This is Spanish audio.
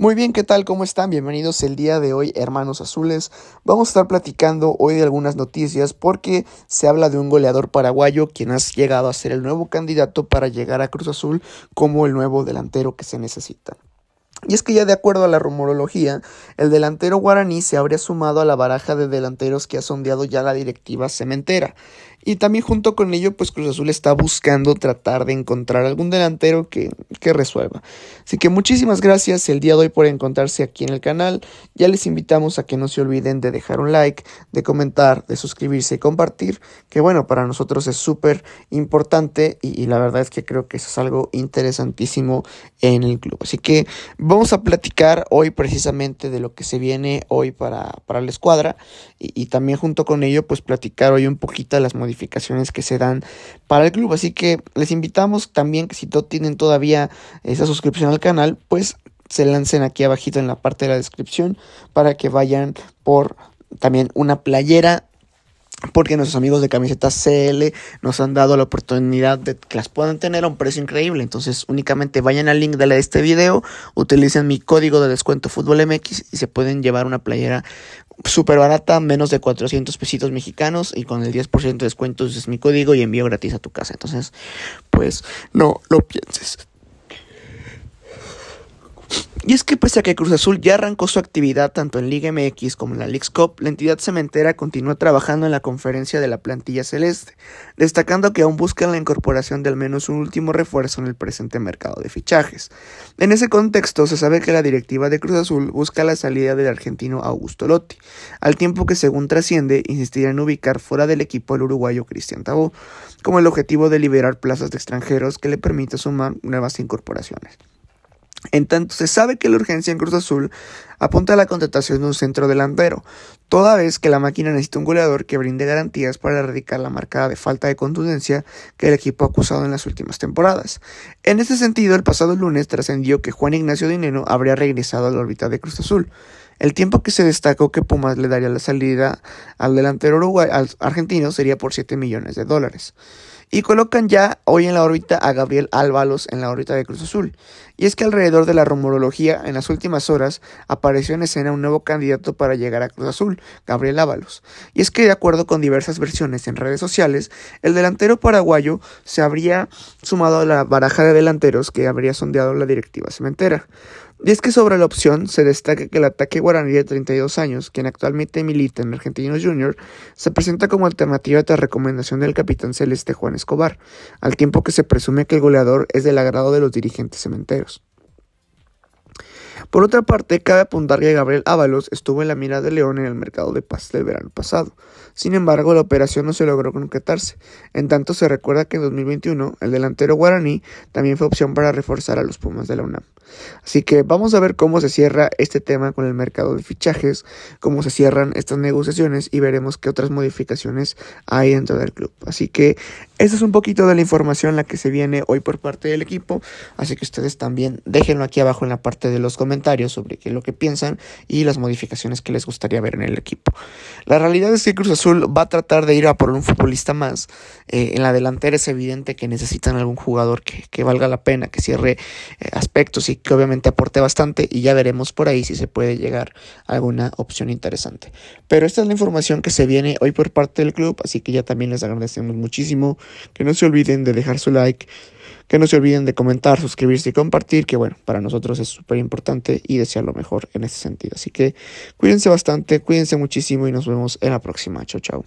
Muy bien, ¿qué tal? ¿Cómo están? Bienvenidos el día de hoy, hermanos azules. Vamos a estar platicando hoy de algunas noticias porque se habla de un goleador paraguayo quien ha llegado a ser el nuevo candidato para llegar a Cruz Azul como el nuevo delantero que se necesita. Y es que ya de acuerdo a la rumorología, el delantero guaraní se habría sumado a la baraja de delanteros que ha sondeado ya la directiva cementera. Y también junto con ello, pues Cruz Azul está buscando tratar de encontrar algún delantero que, resuelva. Así que muchísimas gracias el día de hoy por encontrarse aquí en el canal. Ya les invitamos a que no se olviden de dejar un like, de comentar, de suscribirse y compartir, que bueno, para nosotros es súper importante y, y la verdad es que creo que eso es algo interesantísimo en el club. Así que vamos a platicar hoy precisamente de lo que se viene hoy para, la escuadra y, también junto con ello pues platicar hoy un poquito las modificaciones que se dan para el club. Así que les invitamos también que si no tienen todavía esa suscripción al canal pues se lancen aquí abajito en la parte de la descripción para que vayan por también una playera porque nuestros amigos de camisetas CL nos han dado la oportunidad de que las puedan tener a un precio increíble. Entonces únicamente vayan al link de este video, utilicen mi código de descuento Fútbol y se pueden llevar una playera súper barata, menos de 400 pesitos mexicanos y con el 10% de descuento es mi código y envío gratis a tu casa. Entonces, pues no lo pienses. Y es que pese a que Cruz Azul ya arrancó su actividad tanto en Liga MX como en la Leagues Cup, la entidad cementera continúa trabajando en la conferencia de la plantilla celeste, destacando que aún buscan la incorporación de al menos un último refuerzo en el presente mercado de fichajes. En ese contexto se sabe que la directiva de Cruz Azul busca la salida del argentino Augusto Lotti, al tiempo que según trasciende insistirá en ubicar fuera del equipo al uruguayo Cristian Tabó, como el objetivo de liberar plazas de extranjeros que le permita sumar nuevas incorporaciones. En tanto, se sabe que la urgencia en Cruz Azul apunta a la contratación de un centro delantero, toda vez que la máquina necesita un goleador que brinde garantías para erradicar la marcada de falta de contundencia que el equipo ha acusado en las últimas temporadas. En este sentido, el pasado lunes trascendió que Juan Ignacio Dineno habría regresado a la órbita de Cruz Azul. El tiempo que se destacó que Pumas le daría la salida al delantero uruguayo, argentino sería por 7 millones de dólares. Y colocan ya hoy en la órbita a Gabriel Álvalos en la órbita de Cruz Azul. Y es que alrededor de la rumorología, en las últimas horas, apareció en escena un nuevo candidato para llegar a Cruz Azul, Gabriel Ábalos. Y es que, de acuerdo con diversas versiones en redes sociales, el delantero paraguayo se habría sumado a la baraja de delanteros que habría sondeado la directiva cementera. Y es que sobre la opción se destaca que el ataque guaraní de 32 años, quien actualmente milita en Argentinos Junior, se presenta como alternativa a la recomendación del capitán celeste Juan Escobar, al tiempo que se presume que el goleador es del agrado de los dirigentes cementeros. Por otra parte, cabe apuntar que Gabriel Ábalos estuvo en la mira de León en el mercado de paz del verano pasado. Sin embargo, la operación no se logró concretarse. En tanto, se recuerda que en 2021 el delantero guaraní también fue opción para reforzar a los Pumas de la UNAM. Así que vamos a ver cómo se cierra este tema con el mercado de fichajes, cómo se cierran estas negociaciones y veremos qué otras modificaciones hay dentro del club. Así que esa es un poquito de la información la que se viene hoy por parte del equipo, así que ustedes también déjenlo aquí abajo en la parte de los comentarios sobre qué lo que piensan y las modificaciones que les gustaría ver en el equipo. La realidad es que Cruz Azul va a tratar de ir a por un futbolista más. Eh, en la delantera es evidente que necesitan algún jugador que, valga la pena, que cierre eh, aspectos que obviamente aporte bastante y ya veremos por ahí si se puede llegar a alguna opción interesante. Pero esta es la información que se viene hoy por parte del club, así que ya también les agradecemos muchísimo. Que no se olviden de dejar su like, que no se olviden de comentar, suscribirse y compartir, que bueno, para nosotros es súper importante y desear lo mejor en ese sentido. Así que cuídense bastante, cuídense muchísimo y nos vemos en la próxima. Chao, chao.